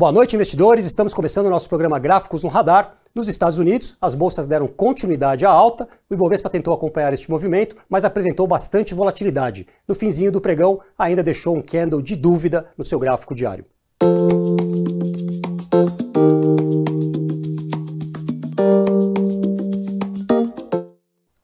Boa noite, investidores. Estamos começando o nosso programa Gráficos no Radar. Nos Estados Unidos, as bolsas deram continuidade à alta, o Ibovespa tentou acompanhar este movimento, mas apresentou bastante volatilidade. No finzinho do pregão, ainda deixou um candle de dúvida no seu gráfico diário.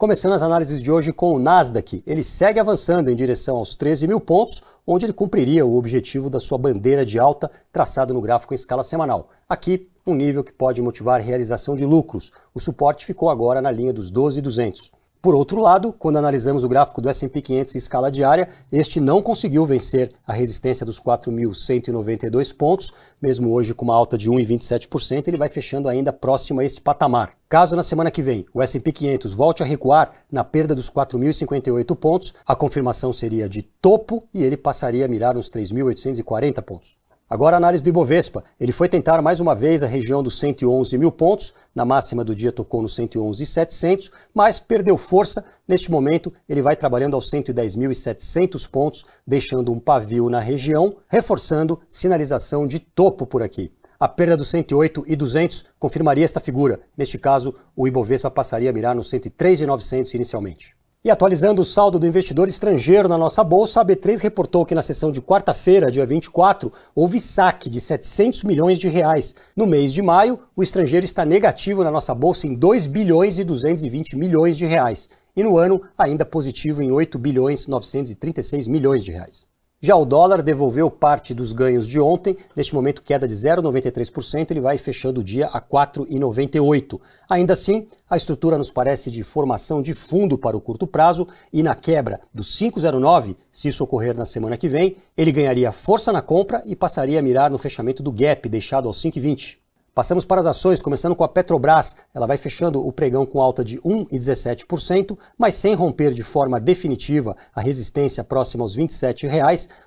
Começando as análises de hoje com o Nasdaq, ele segue avançando em direção aos 13 mil pontos, onde ele cumpriria o objetivo da sua bandeira de alta traçado no gráfico em escala semanal. Aqui, um nível que pode motivar realização de lucros. O suporte ficou agora na linha dos 12.200. Por outro lado, quando analisamos o gráfico do S&P 500 em escala diária, este não conseguiu vencer a resistência dos 4.192 pontos, mesmo hoje com uma alta de 1,27%, ele vai fechando ainda próximo a esse patamar. Caso na semana que vem o S&P 500 volte a recuar na perda dos 4.058 pontos, a confirmação seria de topo e ele passaria a mirar nos 3.840 pontos. Agora a análise do Ibovespa. Ele foi tentar mais uma vez a região dos 111 mil pontos. Na máxima do dia tocou nos 111,700, mas perdeu força. Neste momento, ele vai trabalhando aos 110.700 pontos, deixando um pavio na região, reforçando sinalização de topo por aqui. A perda dos 108 e 200 confirmaria esta figura. Neste caso, o Ibovespa passaria a mirar nos 103.900 inicialmente. E atualizando o saldo do investidor estrangeiro na nossa bolsa, a B3 reportou que na sessão de quarta-feira, dia 24, houve saque de 700 milhões de reais. No mês de maio, o estrangeiro está negativo na nossa bolsa em 2 bilhões e 220 milhões de reais. E no ano, ainda positivo em 8 bilhões 936 milhões de reais. Já o dólar devolveu parte dos ganhos de ontem, neste momento queda de 0,93%, ele vai fechando o dia a 4,98. Ainda assim, a estrutura nos parece de formação de fundo para o curto prazo e na quebra do 5,09, se isso ocorrer na semana que vem, ele ganharia força na compra e passaria a mirar no fechamento do gap deixado ao 5,20. Passamos para as ações, começando com a Petrobras. Ela vai fechando o pregão com alta de 1,17%, mas sem romper de forma definitiva a resistência próxima aos R$ 27.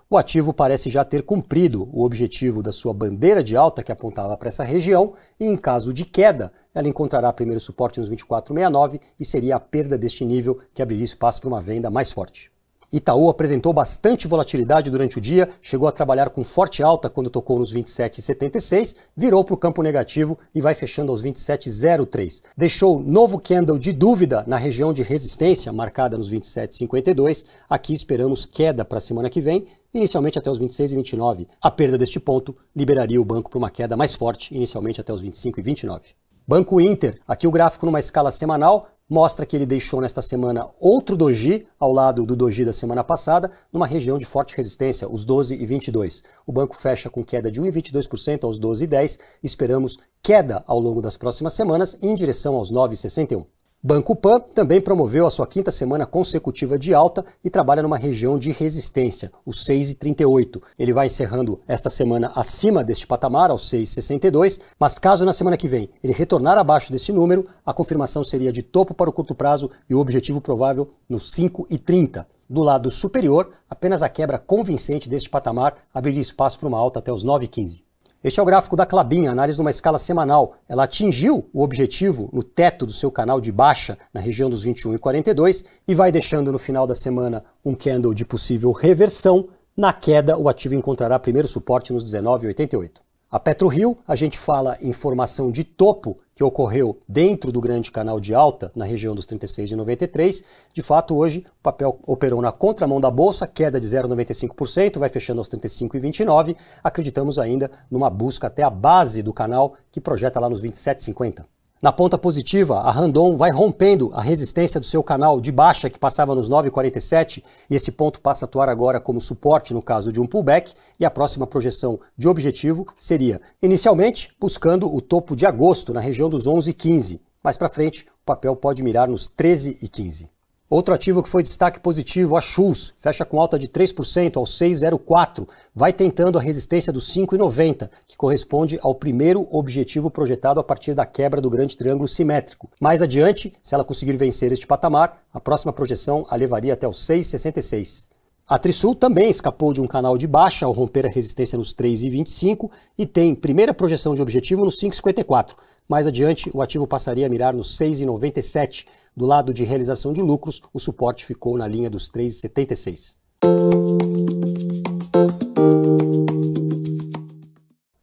o ativo parece já ter cumprido o objetivo da sua bandeira de alta que apontava para essa região e, em caso de queda, ela encontrará primeiro suporte nos 24,69 e seria a perda deste nível que abriria espaço para uma venda mais forte. Itaú apresentou bastante volatilidade durante o dia, chegou a trabalhar com forte alta quando tocou nos 27,76, virou para o campo negativo e vai fechando aos 27,03. Deixou novo candle de dúvida na região de resistência, marcada nos 27,52. Aqui esperamos queda para a semana que vem, inicialmente até os 26,29. A perda deste ponto liberaria o banco para uma queda mais forte, inicialmente até os 25,29. Banco Inter, aqui o gráfico numa escala semanal, mostra que ele deixou nesta semana outro doji ao lado do doji da semana passada, numa região de forte resistência, os 12 e 22. O banco fecha com queda de 1,22% aos 12 e 10. Esperamos queda ao longo das próximas semanas em direção aos 9,61. Banco Pan também promoveu a sua quinta semana consecutiva de alta e trabalha numa região de resistência, o 6,38. Ele vai encerrando esta semana acima deste patamar, ao 6,62, mas caso na semana que vem ele retornar abaixo deste número, a confirmação seria de topo para o curto prazo e o objetivo provável no 5,30. Do lado superior, apenas a quebra convincente deste patamar abriria espaço para uma alta até os 9,15. Este é o gráfico da Clabin, análise numa escala semanal. Ela atingiu o objetivo no teto do seu canal de baixa, na região dos 21 e 42, e vai deixando no final da semana um candle de possível reversão. Na queda, o ativo encontrará primeiro suporte nos 19,88. A PetroRio, a gente fala em formação de topo que ocorreu dentro do grande canal de alta, na região dos 36 e 93. De fato, hoje o papel operou na contramão da bolsa, queda de 0,95%, vai fechando aos 35,29. Acreditamos ainda numa busca até a base do canal que projeta lá nos 27,50. Na ponta positiva, a Randon vai rompendo a resistência do seu canal de baixa que passava nos 9,47 e esse ponto passa a atuar agora como suporte no caso de um pullback e a próxima projeção de objetivo seria, inicialmente, buscando o topo de agosto na região dos 11,15. Mais para frente, o papel pode mirar nos 13,15. Outro ativo que foi destaque positivo, a Schulz, fecha com alta de 3% ao 6,04, vai tentando a resistência dos 5,90, que corresponde ao primeiro objetivo projetado a partir da quebra do grande triângulo simétrico. Mais adiante, se ela conseguir vencer este patamar, a próxima projeção a levaria até os 6,66. A Trisul também escapou de um canal de baixa ao romper a resistência nos 3,25 e tem primeira projeção de objetivo nos 5,54. Mais adiante, o ativo passaria a mirar nos 6,97 do lado de realização de lucros, o suporte ficou na linha dos 3,76.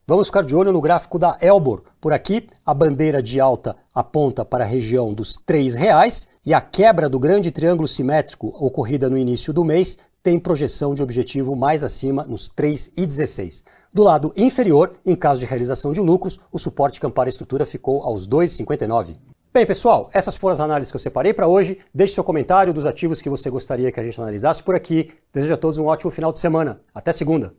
Vamos ficar de olho no gráfico da Elbor. Por aqui, a bandeira de alta aponta para a região dos R$ reais e a quebra do grande triângulo simétrico ocorrida no início do mês tem projeção de objetivo mais acima nos 3,16. Do lado inferior, em caso de realização de lucros, o suporte que a estrutura ficou aos 2,59. Bem, pessoal, essas foram as análises que eu separei para hoje. Deixe seu comentário dos ativos que você gostaria que a gente analisasse por aqui. Desejo a todos um ótimo final de semana. Até segunda!